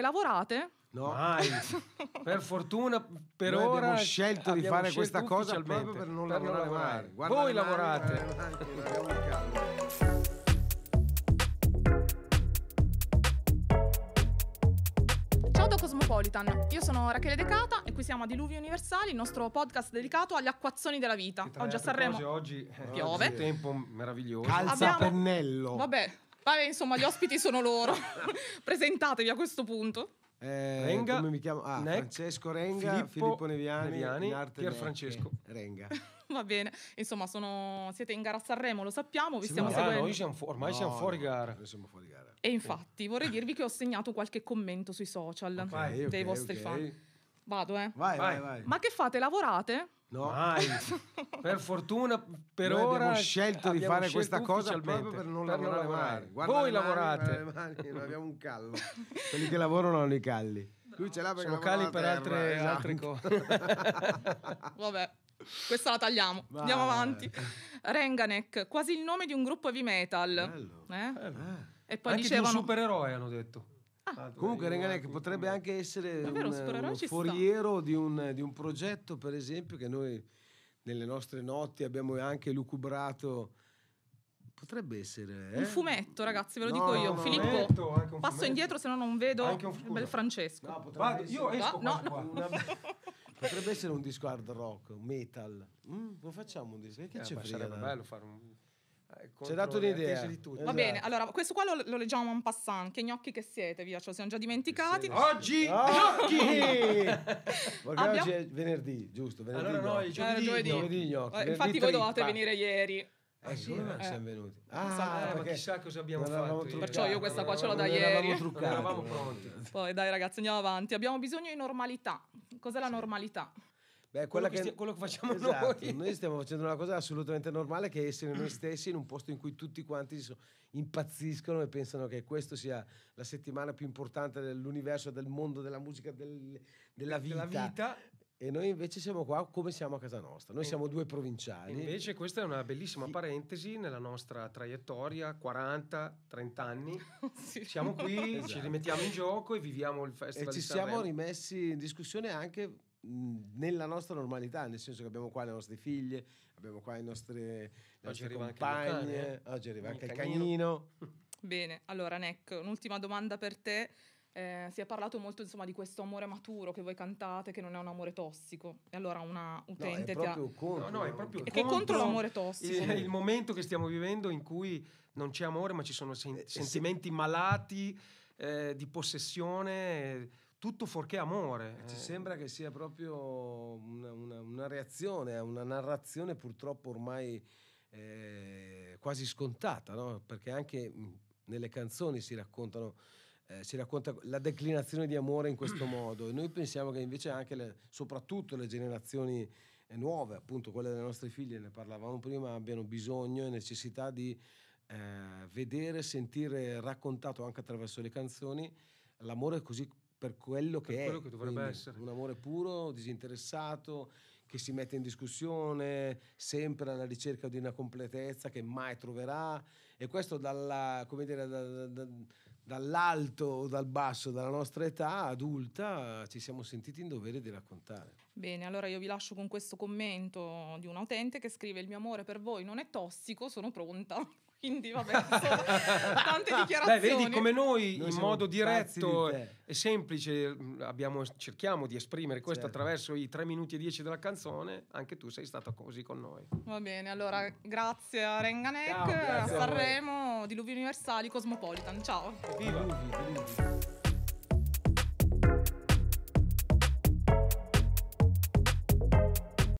lavorate? No, Mai. per fortuna per Noi ora abbiamo scelto di fare scelto questa cosa proprio per non per lavorare, lavorare. mai. Guarda Voi lavorate. Eh, Anche, Cosmopolitan. Io sono Rachele Decata e qui siamo a Diluvi Universali, il nostro podcast dedicato agli acquazzoni della vita. Oggi a Sanremo. Oggi eh, piove. Oggi tempo meraviglioso. Calza Abbiamo... pennello. Vabbè, Vabbè, insomma, gli ospiti sono loro. Presentatevi a questo punto. Eh, Renga, come mi chiamo? Ah, Nec, Francesco Renga, Filippo, Filippo Neviani, Neviani in arte Pier Francesco eh, Renga. Va bene, insomma, sono... siete in gara a Sanremo, lo sappiamo, vi sì, stiamo seguendo. Noi siamo fu- ormai no, siamo fuori gara. No, siamo fuori gara. E infatti, vorrei dirvi che ho segnato qualche commento sui social okay, dei okay, vostri okay. fan. Vado, eh. Vai, vai, vai. Ma che fate? Lavorate? No. Mai. per fortuna per Noi ora abbiamo scelto di fare scelto questa cosa proprio per non per lavorare, lavorare, mai. Guarda Voi mani, lavorate. Mani, non abbiamo un callo. Quelli che lavorano hanno i calli. Lui ce l'ha perché Sono calli per altre, esatto. altre cose. Vabbè. Questa la tagliamo, Vai. andiamo avanti. Renganek, quasi il nome di un gruppo heavy metal. Bello. Eh? Bello. E poi Anche dicevano... di un supereroe hanno detto. Ah. Comunque Renganec potrebbe anche essere Davvero, un, foriero di un, di un, progetto, per esempio, che noi nelle nostre notti abbiamo anche lucubrato. Potrebbe essere eh? un fumetto, ragazzi, ve lo no, dico io. No, Filippo, fumetto, passo indietro, se no non vedo un bel Francesco. No, Vado, io esco no, no, no. potrebbe essere un disco hard rock, metal. Mm, lo facciamo un disco. Che eh, c'è? Sarebbe bello fare un eh, Ci hai dato un'idea. Di tutti. Va bene, esatto. allora questo qua lo, lo leggiamo un passant. Che gnocchi che siete, via, ce lo siamo già dimenticati. Sì. Oggi gnocchi! Abbiamo... Oggi è venerdì, giusto? Venerdì allora no, giovedì. Allora, eh, giovedì. gnocchi. Eh, infatti voi dovevate venire ieri. Eh, eh sì, non eh. siamo venuti. Ah, eh, ma chissà cosa abbiamo fatto. Truccato, Perciò io questa qua ce l'ho da ieri. Eravamo pronti. Poi dai ragazzi, andiamo avanti. Abbiamo bisogno di normalità. Cos'è sì. la normalità? Beh, quello, che, stia, quello che facciamo esatto, noi. noi stiamo facendo una cosa assolutamente normale che è essere noi stessi in un posto in cui tutti quanti impazziscono e pensano che questa sia la settimana più importante dell'universo, del mondo, della musica, del, della, vita. della vita. E noi invece siamo qua come siamo a casa nostra. Noi siamo due provinciali. Invece questa è una bellissima sì. parentesi nella nostra traiettoria, 40, 30 anni. Sì. Siamo qui, esatto. ci rimettiamo in gioco e viviamo il festival. E ci siamo rimessi in discussione anche nella nostra normalità, nel senso che abbiamo qua le nostre figlie, abbiamo qua i nostri, compagni, nostre eh? oggi arriva anche il cagnino. cagnino. Bene, allora Nec, un'ultima domanda per te. Eh, si è parlato molto insomma, di questo amore maturo che voi cantate, che non è un amore tossico. E allora una utente no, è proprio ha... contro, no, no, è proprio contro, contro l'amore tossico. È il, momento che stiamo vivendo in cui non c'è amore, ma ci sono sen- eh, sentimenti malati eh, di possessione. Eh, tutto fuorché amore. Eh. Ci sembra che sia proprio una, una, una reazione, una narrazione purtroppo ormai eh, quasi scontata, no? perché anche mm, nelle canzoni si raccontano eh, si racconta la declinazione di amore in questo modo e noi pensiamo che invece anche le, soprattutto le generazioni eh, nuove, appunto quelle delle nostre figlie, ne parlavamo prima, abbiano bisogno e necessità di eh, vedere, sentire raccontato anche attraverso le canzoni l'amore così per quello che per quello è. Che dovrebbe Quindi, essere. Un amore puro, disinteressato, che si mette in discussione, sempre alla ricerca di una completezza che mai troverà. E questo dalla, dire, da, da, dall'alto o dal basso, dalla nostra età adulta, ci siamo sentiti in dovere di raccontare. Bene, allora io vi lascio con questo commento di un utente che scrive il mio amore per voi non è tossico, sono pronta quindi vabbè, tante dichiarazioni. Beh, vedi come noi, noi in modo diretto e semplice mm, abbiamo, cerchiamo di esprimere questo certo. attraverso i 3 minuti e 10 della canzone, anche tu sei stata così con noi. Va bene, allora grazie a Renganek, ciao, grazie a Sanremo, Diluvi Universali, Cosmopolitan, ciao. Viva. Diluvi, vivi.